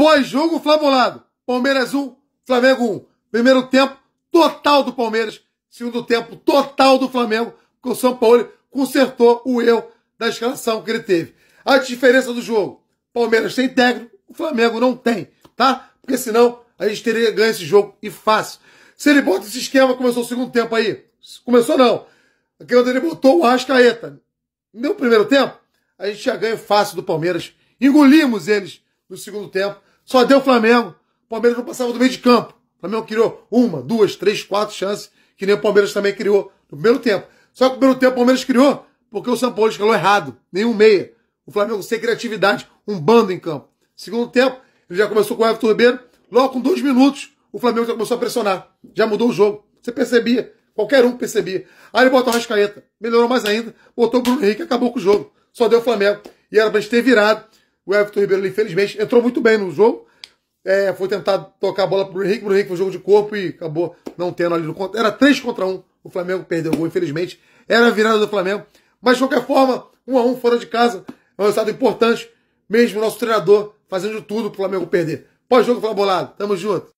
Pós-jogo flamulado. Palmeiras 1, Flamengo 1. Primeiro tempo total do Palmeiras. Segundo tempo total do Flamengo. Porque o São Paulo consertou o erro da escalação que ele teve. A diferença do jogo. Palmeiras tem técnico, o Flamengo não tem, tá? Porque senão a gente teria ganho esse jogo e fácil. Se ele bota esse esquema, começou o segundo tempo aí. Começou não. Aqui onde ele botou o Arrascaeta. No primeiro tempo, a gente já ganha fácil do Palmeiras. Engolimos eles no segundo tempo. Só deu o Flamengo. O Palmeiras não passava do meio de campo. O Flamengo criou uma, duas, três, quatro chances, que nem o Palmeiras também criou no primeiro tempo. Só que no primeiro tempo o Palmeiras criou porque o São Paulo escalou errado, nenhum meia. O Flamengo sem criatividade, um bando em campo. Segundo tempo, ele já começou com o Everton Ribeiro. Logo com dois minutos, o Flamengo já começou a pressionar. Já mudou o jogo. Você percebia. Qualquer um percebia. Aí ele botou o Rascaeta. Melhorou mais ainda. Botou o Bruno Henrique acabou com o jogo. Só deu o Flamengo. E era pra gente ter virado. O Everton Ribeiro, infelizmente, entrou muito bem no jogo. É, foi tentar tocar a bola pro Henrique, pro Henrique foi jogo de corpo e acabou não tendo ali no contra. Era 3 contra 1. O Flamengo perdeu o gol, infelizmente. Era a virada do Flamengo. Mas, de qualquer forma, 1 a 1 fora de casa. É um resultado importante. Mesmo o nosso treinador fazendo de tudo pro Flamengo perder. Pós-jogo, bolado. Tamo junto.